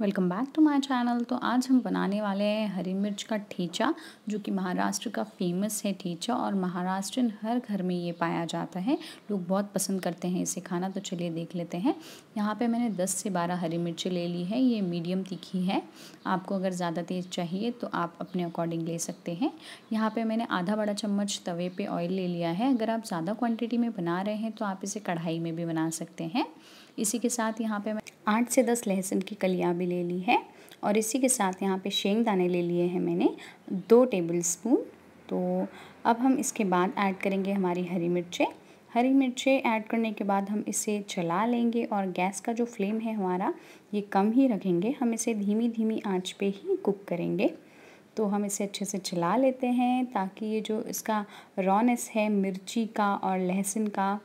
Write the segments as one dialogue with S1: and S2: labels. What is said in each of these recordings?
S1: welcome back to my channel तो आज हम बनाने वाले हैं हरी मिर्च का ठीचा जो कि महाराष्ट्र का फेमस है ठीचा और महाराष्ट्र हर घर में ये पाया जाता है लोग बहुत पसंद करते हैं इसे खाना तो चलिए देख लेते हैं यहाँ पे मैंने 10 से 12 हरी मिर्ची ले ली है ये मीडियम तीखी है आपको अगर ज़्यादा तेज़ चाहिए तो आप अपने अकॉर्डिंग ले सकते हैं यहाँ पर मैंने आधा बड़ा चम्मच तवे पर ऑयल ले लिया है अगर आप ज़्यादा क्वान्टिटी में बना रहे हैं तो आप इसे कढ़ाई में भी बना सकते हैं इसी के साथ यहाँ पर मैं आठ से दस लहसुन की कलियाँ भी ले ली है और इसी के साथ यहाँ पे शेंग दाने ले लिए हैं मैंने दो टेबल स्पून तो अब हम इसके बाद ऐड करेंगे हमारी हरी मिर्चें हरी मिर्चें ऐड करने के बाद हम इसे चला लेंगे और गैस का जो फ्लेम है हमारा ये कम ही रखेंगे हम इसे धीमी धीमी आंच पे ही कुक करेंगे तो हम इसे अच्छे से चला लेते हैं ताकि ये जो इसका रॉनेस है मिर्ची का और लहसुन का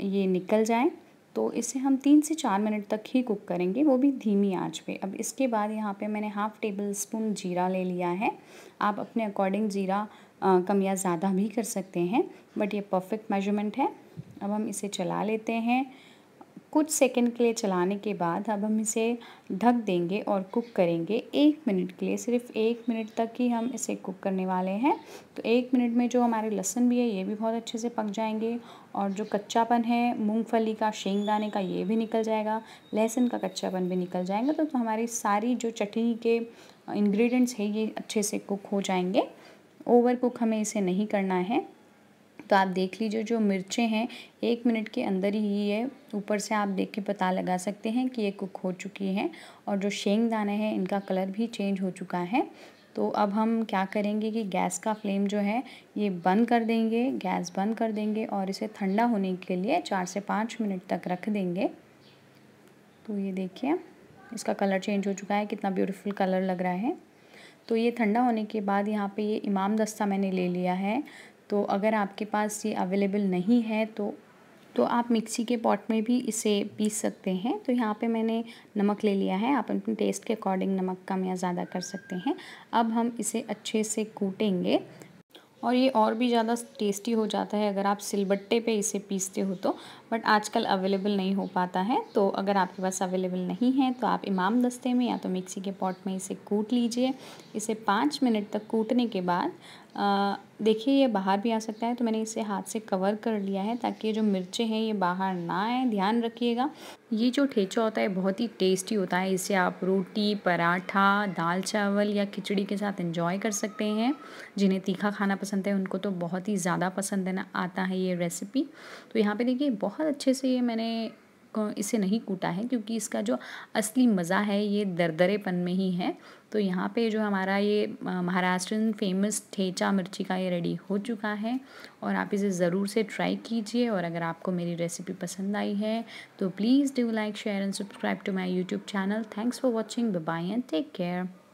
S1: ये निकल जाए तो इसे हम तीन से चार मिनट तक ही कुक करेंगे वो भी धीमी आंच पे अब इसके बाद यहाँ पे मैंने हाफ़ टेबल स्पून जीरा ले लिया है आप अपने अकॉर्डिंग जीरा कम या ज़्यादा भी कर सकते हैं बट ये परफेक्ट मेजरमेंट है अब हम इसे चला लेते हैं कुछ सेकंड के लिए चलाने के बाद अब हम इसे ढक देंगे और कुक करेंगे एक मिनट के लिए सिर्फ एक मिनट तक ही हम इसे कुक करने वाले हैं तो एक मिनट में जो हमारे लहसन भी है ये भी बहुत अच्छे से पक जाएंगे और जो कच्चापन है मूंगफली का शेंगदाने का ये भी निकल जाएगा लहसुन का कच्चापन भी निकल जाएगा तो, तो हमारी सारी जो चटनी के इन्ग्रीडियंट्स है ये अच्छे से कुक हो जाएंगे ओवर कुक हमें इसे नहीं करना है तो आप देख लीजिए जो मिर्चें हैं एक मिनट के अंदर ही ये ऊपर से आप देख के पता लगा सकते हैं कि ये कुक हो चुकी हैं और जो शेंग दाने हैं इनका कलर भी चेंज हो चुका है तो अब हम क्या करेंगे कि गैस का फ्लेम जो है ये बंद कर देंगे गैस बंद कर देंगे और इसे ठंडा होने के लिए चार से पाँच मिनट तक रख देंगे तो ये देखिए इसका कलर चेंज हो चुका है कितना ब्यूटीफुल कलर लग रहा है तो ये ठंडा होने के बाद यहाँ पे ये इमाम दस्ता मैंने ले लिया है तो अगर आपके पास ये अवेलेबल नहीं है तो तो आप मिक्सी के पॉट में भी इसे पीस सकते हैं तो यहाँ पे मैंने नमक ले लिया है आप अपने टेस्ट के अकॉर्डिंग नमक कम या ज़्यादा कर सकते हैं अब हम इसे अच्छे से कूटेंगे और ये और भी ज़्यादा टेस्टी हो जाता है अगर आप सिलबट्टे पे इसे पीसते हो तो बट आजकल अवेलेबल नहीं हो पाता है तो अगर आपके पास अवेलेबल नहीं है तो आप इमाम दस्ते में या तो मिक्सी के पॉट में इसे कूट लीजिए इसे पाँच मिनट तक कूटने के बाद देखिए ये बाहर भी आ सकता है तो मैंने इसे हाथ से कवर कर लिया है ताकि जो मिर्चें हैं ये बाहर ना आए ध्यान रखिएगा ये जो ठेचा होता है बहुत ही टेस्टी होता है इसे आप रोटी पराठा दाल चावल या खिचड़ी के साथ एंजॉय कर सकते हैं जिन्हें तीखा खाना पसंद है उनको तो बहुत ही ज़्यादा पसंद आता है ये रेसिपी तो यहाँ पर देखिए बहुत अच्छे से ये मैंने इसे नहीं कूटा है क्योंकि इसका जो असली मज़ा है ये दरदरेपन में ही है तो यहाँ पे जो हमारा ये महाराष्ट्रन फेमस ठेचा मिर्ची का ये रेडी हो चुका है और आप इसे ज़रूर से ट्राई कीजिए और अगर आपको मेरी रेसिपी पसंद आई है तो please do like share and subscribe to my YouTube channel thanks for watching bye and take care